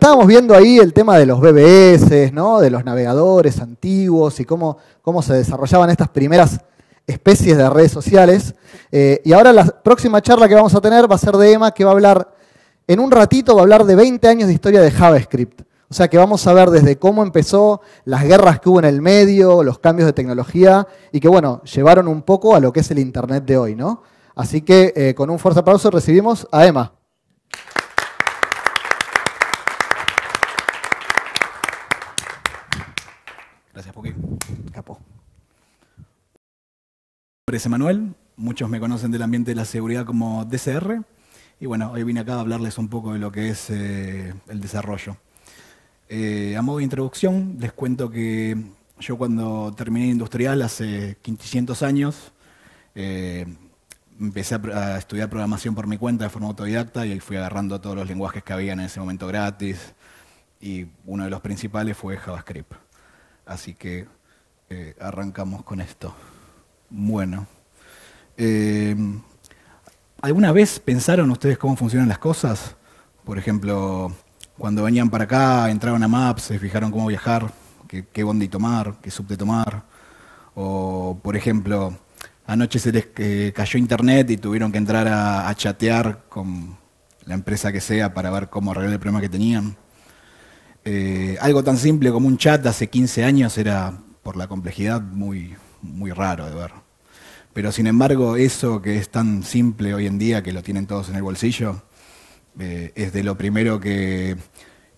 Estábamos viendo ahí el tema de los BBS, ¿no? de los navegadores antiguos y cómo, cómo se desarrollaban estas primeras especies de redes sociales. Eh, y ahora la próxima charla que vamos a tener va a ser de Emma, que va a hablar, en un ratito va a hablar de 20 años de historia de JavaScript. O sea que vamos a ver desde cómo empezó, las guerras que hubo en el medio, los cambios de tecnología y que, bueno, llevaron un poco a lo que es el Internet de hoy, ¿no? Así que eh, con un fuerte aplauso recibimos a Emma. Es Manuel. muchos me conocen del ambiente de la seguridad como DCR, y bueno, hoy vine acá a hablarles un poco de lo que es eh, el desarrollo. Eh, a modo de introducción, les cuento que yo cuando terminé industrial hace 500 años, eh, empecé a, estudiar programación por mi cuenta de forma autodidacta y ahí fui agarrando todos los lenguajes que había en ese momento gratis. Y uno de los principales fue JavaScript. Así que arrancamos con esto. Bueno. Eh, ¿Alguna vez pensaron ustedes cómo funcionan las cosas? Por ejemplo, cuando venían para acá, entraron a Maps, se fijaron cómo viajar, qué, bondi tomar, qué subte tomar. O, por ejemplo, anoche se les eh, cayó internet y tuvieron que entrar a, chatear con la empresa que sea para ver cómo arreglar el problema que tenían. Eh, algo tan simple como un chat hace 15 años era, por la complejidad, muy, muy raro de ver. Pero sin embargo, eso que es tan simple hoy en día, que lo tienen todos en el bolsillo, eh, es de lo primero que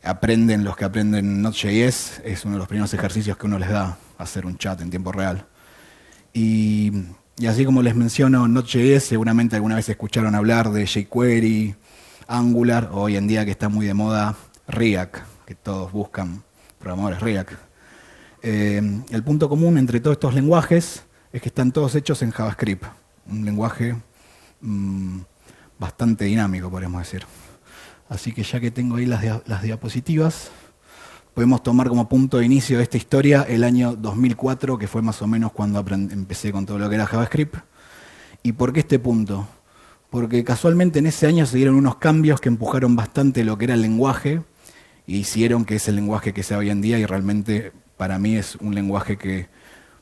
aprenden los que aprenden Node.js, es uno de los primeros ejercicios que uno les da, hacer un chat en tiempo real. Y, y así como les menciono Node.js, seguramente alguna vez escucharon hablar de jQuery, Angular, hoy en día que está muy de moda React, que todos buscan programadores React. Em, el punto común entre todos estos lenguajes es que están todos hechos en JavaScript, un lenguaje mm, bastante dinámico, podríamos decir. Así que ya que tengo ahí las, diapositivas, podemos tomar como punto de inicio de esta historia el año 2004, que fue más o menos cuando empecé con todo lo que era JavaScript. ¿Y por qué este punto? Porque casualmente en ese año se dieron unos cambios que empujaron bastante lo que era el lenguaje y e hicieron que ese lenguaje que sea hoy en día y realmente para mí es un lenguaje que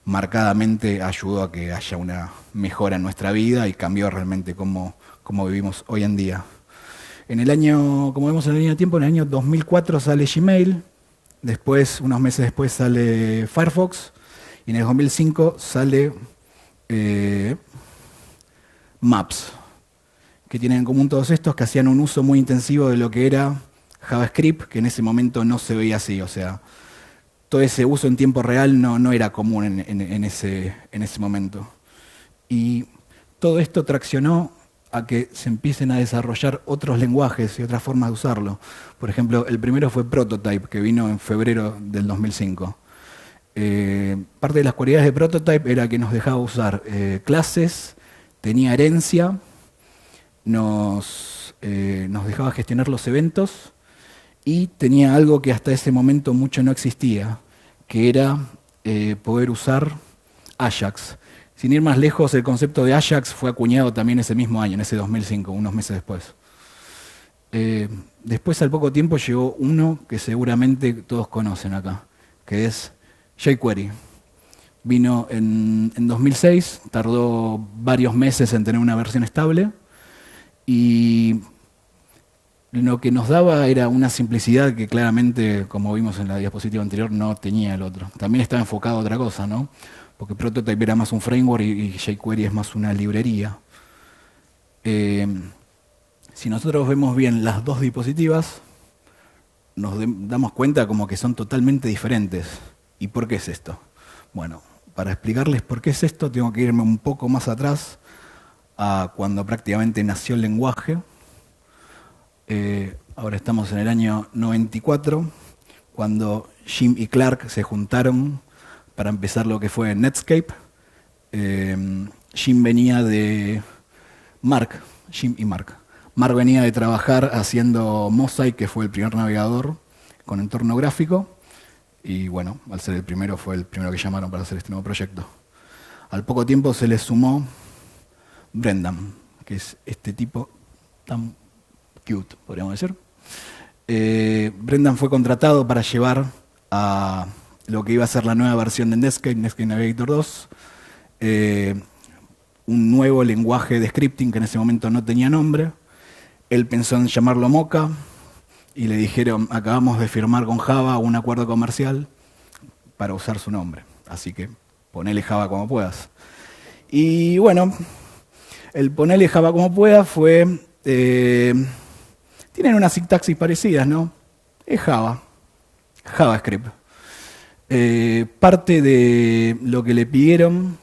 marcadamente ayudó a que haya una mejora en nuestra vida y cambió realmente cómo, vivimos hoy en día. En el año, como vemos en el año de tiempo, en el año 2004 sale Gmail, después, unos meses después sale Firefox, y en el 2005 sale eh, Maps, que tienen en común todos estos que hacían un uso muy intensivo de lo que era JavaScript, que en ese momento no se veía así, o sea, todo ese uso en tiempo real no, no era común en, ese, momento. Y todo esto traccionó a que se empiecen a desarrollar otros lenguajes y otras formas de usarlo. Por ejemplo, el primero fue Prototype, que vino en febrero del 2005. Eh, parte de las cualidades de Prototype era que nos dejaba usar eh, clases, tenía herencia, eh, nos dejaba gestionar los eventos y tenía algo que hasta ese momento mucho no existía, que era eh, poder usar Ajax. Sin ir más lejos, el concepto de Ajax fue acuñado también ese mismo año, en ese 2005, unos meses después. Eh, después, al poco tiempo, llegó uno que seguramente todos conocen acá, que es jQuery. Vino en, en 2006, tardó varios meses en tener una versión estable y lo que nos daba era una simplicidad que claramente, como vimos en la diapositiva anterior, no tenía el otro. También estaba enfocado a otra cosa, ¿no? Porque Prototype era más un framework y, jQuery es más una librería. Eh, si nosotros vemos bien las dos dispositivas, nos damos cuenta como que son totalmente diferentes. ¿Y por qué es esto? Bueno, para explicarles por qué es esto, tengo que irme un poco más atrás a cuando prácticamente nació el lenguaje eh, ahora estamos en el año 94, cuando Jim y Clark se juntaron para empezar lo que fue Netscape. Eh, Jim venía de Mark, Jim y Mark. Mark venía de trabajar haciendo Mosaic, que fue el primer navegador con entorno gráfico. Y bueno, al ser el primero, fue el primero que llamaron para hacer este nuevo proyecto. Al poco tiempo se le sumó Brendan, que es este tipo tan podríamos decir. Eh, Brendan fue contratado para llevar a lo que iba a ser la nueva versión de Netscape, Netscape Navigator 2, eh, un nuevo lenguaje de scripting que en ese momento no tenía nombre. Él pensó en llamarlo Mocha y le dijeron, acabamos de firmar con Java un acuerdo comercial para usar su nombre. Así que ponele Java como puedas. Y bueno, el ponerle Java como puedas fue eh, tienen unas sintaxis parecidas, ¿no? Es Java, JavaScript. Eh, parte de lo que le pidieron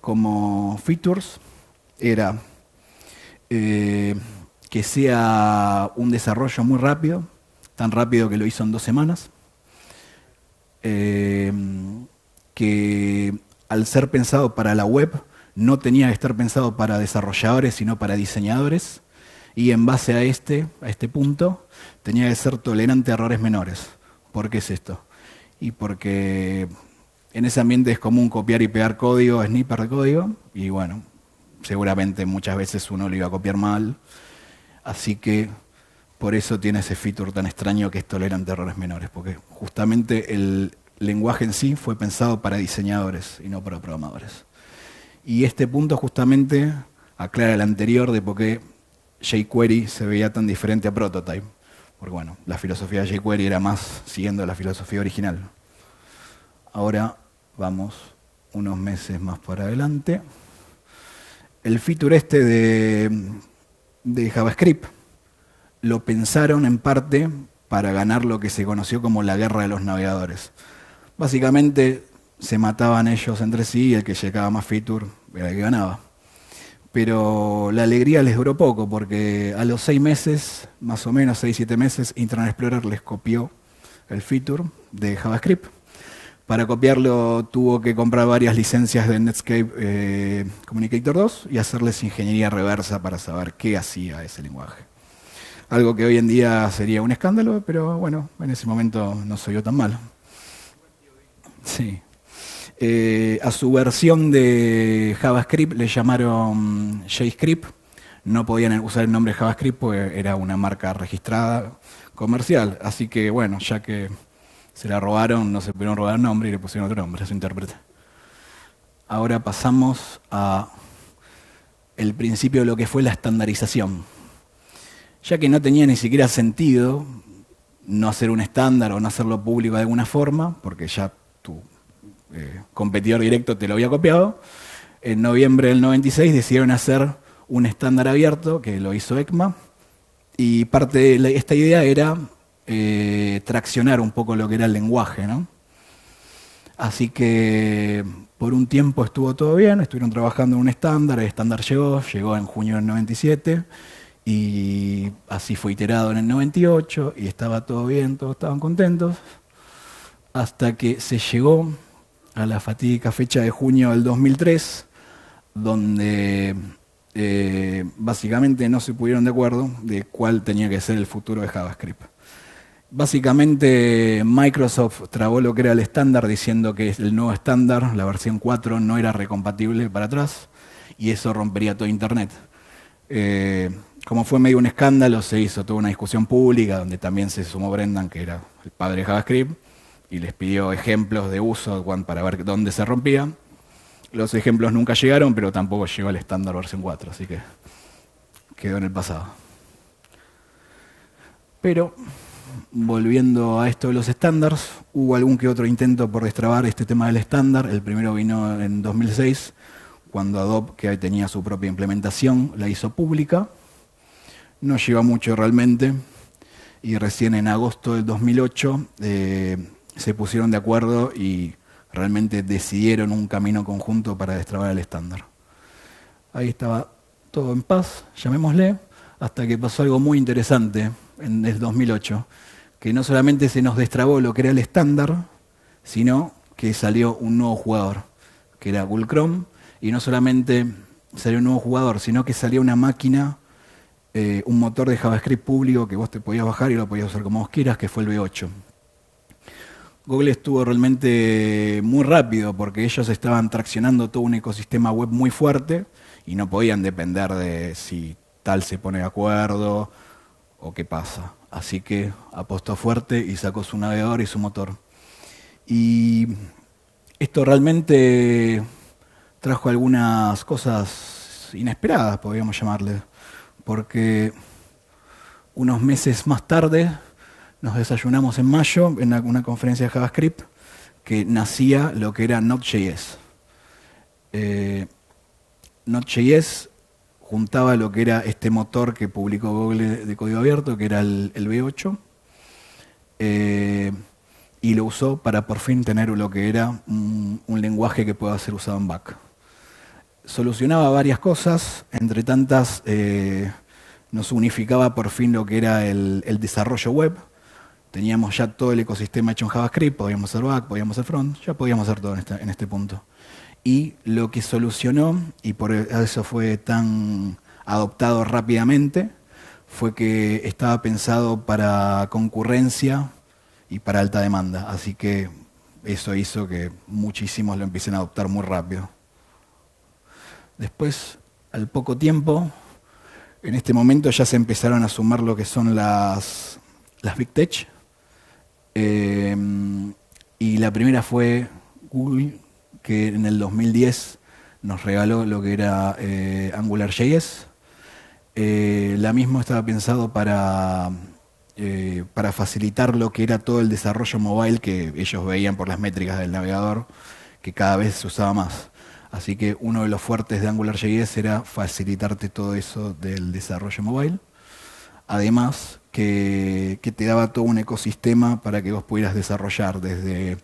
como features era eh, que sea un desarrollo muy rápido, tan rápido que lo hizo en dos semanas, eh, que al ser pensado para la web no tenía que estar pensado para desarrolladores, sino para diseñadores, y en base a este, a este punto tenía que ser tolerante a errores menores. ¿Por qué es esto? Y porque en ese ambiente es común copiar y pegar código, sniper de código, y bueno, seguramente muchas veces uno lo iba a copiar mal, así que por eso tiene ese feature tan extraño que es tolerante a errores menores, porque justamente el lenguaje en sí fue pensado para diseñadores y no para programadores. Y este punto justamente aclara el anterior de por qué jQuery se veía tan diferente a Prototype. Porque bueno, la filosofía de jQuery era más siguiendo la filosofía original. Ahora vamos unos meses más para adelante. El feature este de, de JavaScript lo pensaron en parte para ganar lo que se conoció como la guerra de los navegadores. Básicamente se mataban ellos entre sí y el que llegaba más feature era el que ganaba pero la alegría les duró poco porque a los seis meses, más o menos seis, siete meses, Internet Explorer les copió el feature de JavaScript. Para copiarlo tuvo que comprar varias licencias de Netscape eh, Communicator 2 y hacerles ingeniería reversa para saber qué hacía ese lenguaje. Algo que hoy en día sería un escándalo, pero bueno, en ese momento no se vio tan mal. Sí, eh, a su versión de JavaScript le llamaron JScript. No podían usar el nombre JavaScript porque era una marca registrada comercial. Así que bueno, ya que se la robaron, no se pudieron robar el nombre y le pusieron otro nombre, a su intérprete. Ahora pasamos al principio de lo que fue la estandarización. Ya que no tenía ni siquiera sentido no hacer un estándar o no hacerlo público de alguna forma, porque ya tú eh, competidor directo te lo había copiado. En noviembre del 96 decidieron hacer un estándar abierto que lo hizo ECMA y parte de esta idea era eh, traccionar un poco lo que era el lenguaje. Así que por un tiempo estuvo todo bien, estuvieron trabajando en un estándar, el estándar llegó, llegó en junio del 97 y así fue iterado en el 98 y estaba todo bien, todos estaban contentos, hasta que se llegó la fatídica fecha de junio del 2003, donde eh, básicamente no se pudieron de acuerdo de cuál tenía que ser el futuro de JavaScript. Básicamente Microsoft trabó lo que era el estándar diciendo que el nuevo estándar, la versión 4, no era recompatible para atrás y eso rompería todo Internet. Eh, como fue medio un escándalo, se hizo toda una discusión pública donde también se sumó Brendan, que era el padre de JavaScript, y les pidió ejemplos de uso para ver dónde se rompía. Los ejemplos nunca llegaron, pero tampoco llegó el estándar versión 4, así que quedó en el pasado. Pero, volviendo a esto de los estándares, hubo algún que otro intento por destrabar este tema del estándar. El primero vino en 2006, cuando Adobe, que tenía su propia implementación, la hizo pública. No lleva mucho realmente. Y recién en agosto del 2008, se pusieron de acuerdo y realmente decidieron un camino conjunto para destrabar el estándar. Ahí estaba todo en paz, llamémosle, hasta que pasó algo muy interesante en el 2008, que no solamente se nos destrabó lo que era el estándar, sino que salió un nuevo jugador, que era Google Chrome, y no solamente salió un nuevo jugador, sino que salió una máquina, eh, un motor de JavaScript público que vos te podías bajar y lo podías usar como vos quieras, que fue el V8. Google estuvo realmente muy rápido porque ellos estaban traccionando todo un ecosistema web muy fuerte y no podían depender de si tal se pone de acuerdo o qué pasa. Así que apostó fuerte y sacó su navegador y su motor. Y esto realmente trajo algunas cosas inesperadas, podríamos llamarle, porque unos meses más tarde nos desayunamos en mayo en una, conferencia de JavaScript que nacía lo que era Node.js. Eh, Node.js juntaba lo que era este motor que publicó Google de código abierto, que era el, V8, eh, y lo usó para por fin tener lo que era un, lenguaje que pueda ser usado en back. Solucionaba varias cosas, entre tantas eh, nos unificaba por fin lo que era el desarrollo web, Teníamos ya todo el ecosistema hecho en JavaScript, podíamos hacer back, podíamos hacer front, ya podíamos hacer todo este, en este, punto. Y lo que solucionó, y por eso fue tan adoptado rápidamente, fue que estaba pensado para concurrencia y para alta demanda. Así que eso hizo que muchísimos lo empiecen a adoptar muy rápido. Después, al poco tiempo, en este momento ya se empezaron a sumar lo que son las, las Big Tech, Em, y la primera fue Google, que en el 2010 nos regaló lo que era eh, AngularJS. Eh, la misma estaba pensado para, eh, para facilitar lo que era todo el desarrollo mobile que ellos veían por las métricas del navegador, que cada vez se usaba más. Así que uno de los fuertes de AngularJS era facilitarte todo eso del desarrollo mobile. Además, que, te daba todo un ecosistema para que vos pudieras desarrollar desde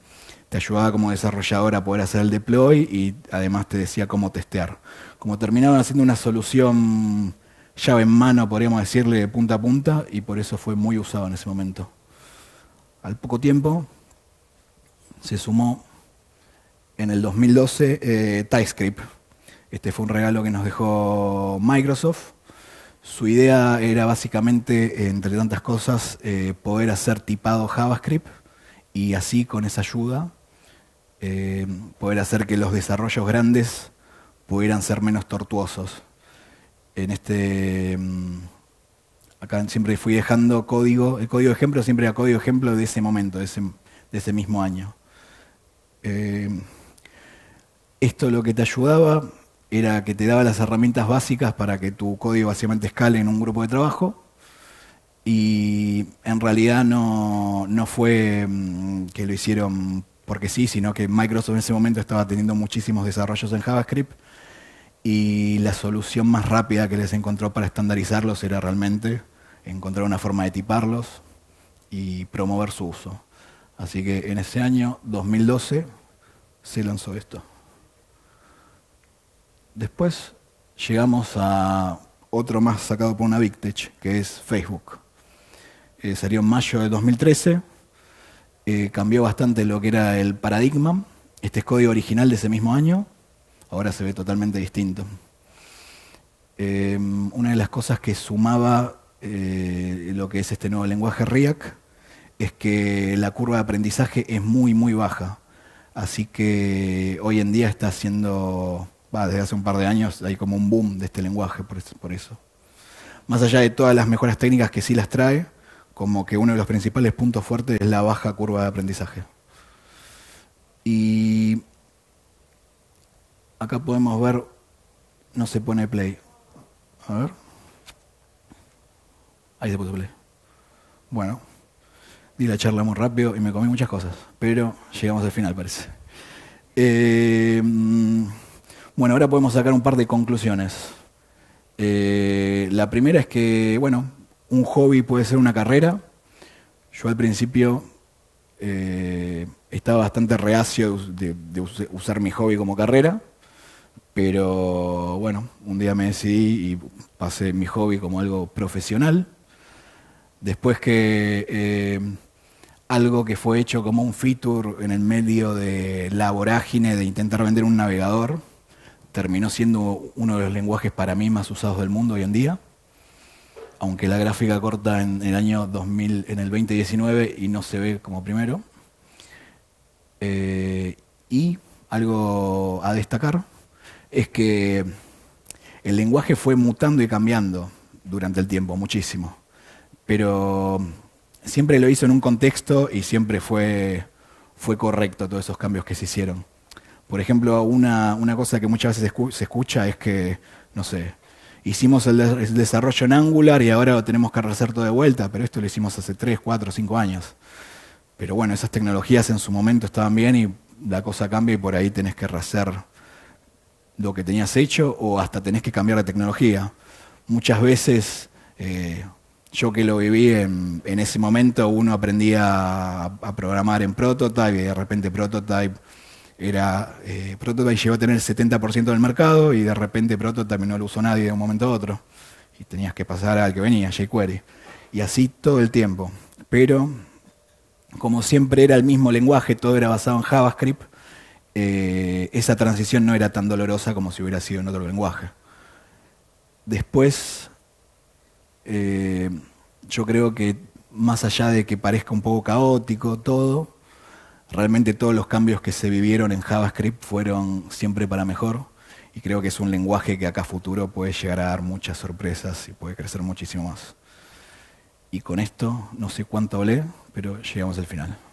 te ayudaba como desarrollador a poder hacer el deploy y además te decía cómo testear. Como terminaron haciendo una solución llave en mano, podríamos decirle, punta a punta, y por eso fue muy usado en ese momento. Al poco tiempo se sumó en el 2012 eh, TypeScript. Este fue un regalo que nos dejó Microsoft su idea era básicamente, entre tantas cosas, eh, poder hacer tipado JavaScript y así con esa ayuda eh, poder hacer que los desarrollos grandes pudieran ser menos tortuosos. En este, mm, acá siempre fui dejando código, el código ejemplo siempre era código ejemplo de ese momento, de ese, mismo año. Eh, esto lo que te ayudaba era que te daba las herramientas básicas para que tu código básicamente escale en un grupo de trabajo. Y en realidad no, fue mm, que lo hicieron porque sí, sino que Microsoft en ese momento estaba teniendo muchísimos desarrollos en JavaScript y la solución más rápida que les encontró para estandarizarlos era realmente encontrar una forma de tiparlos y promover su uso. Así que en ese año, 2012, se lanzó esto. Después llegamos a otro más sacado por una Tech, que es Facebook. Eh, salió en mayo de 2013, eh, cambió bastante lo que era el paradigma. Este es código original de ese mismo año, ahora se ve totalmente distinto. Eh, una de las cosas que sumaba lo que es este nuevo lenguaje React es que la curva de aprendizaje es muy, muy baja. Así que hoy en día está siendo desde hace un par de años hay como un boom de este lenguaje, por eso. Más allá de todas las mejoras técnicas que sí las trae, como que uno de los principales puntos fuertes es la baja curva de aprendizaje. Y acá podemos ver, no se pone play. A ver. Ahí se puso play. Bueno, di la charla muy rápido y me comí muchas cosas, pero llegamos al final, parece. Eh, mm, bueno, ahora podemos sacar un par de conclusiones. Eh, la primera es que, bueno, un hobby puede ser una carrera. Yo al principio eh, estaba bastante reacio de, usar mi hobby como carrera, pero bueno, un día me decidí y pasé mi hobby como algo profesional. Después que eh, algo que fue hecho como un feature en el medio de la vorágine de intentar vender un navegador, terminó siendo uno de los lenguajes para mí más usados del mundo hoy en día, aunque la gráfica corta en el año en el 2019 y no se ve como primero. Eh, y algo a destacar es que el lenguaje fue mutando y cambiando durante el tiempo, muchísimo, pero siempre lo hizo en un contexto y siempre fue, fue correcto todos esos cambios que se hicieron. Por ejemplo, una, cosa que muchas veces se escucha es que, no sé, hicimos el, desarrollo en Angular y ahora lo tenemos que rehacer todo de vuelta, pero esto lo hicimos hace 3, 4, 5 años. Pero bueno, esas tecnologías en su momento estaban bien y la cosa cambia y por ahí tenés que rehacer lo que tenías hecho o hasta tenés que cambiar la tecnología. Muchas veces... Eh, yo que lo viví en, ese momento, uno aprendía a programar en prototype y de repente prototype era eh, Prototype llegó a tener el 70% del mercado y de repente también no lo usó nadie de un momento a otro. Y tenías que pasar al que venía, jQuery. Y así todo el tiempo. Pero como siempre era el mismo lenguaje, todo era basado en JavaScript, eh, esa transición no era tan dolorosa como si hubiera sido en otro lenguaje. Después, eh, yo creo que más allá de que parezca un poco caótico todo, Realmente todos los cambios que se vivieron en JavaScript fueron siempre para mejor y creo que es un lenguaje que acá a futuro puede llegar a dar muchas sorpresas y puede crecer muchísimo más. Y con esto, no sé cuánto hablé, pero llegamos al final.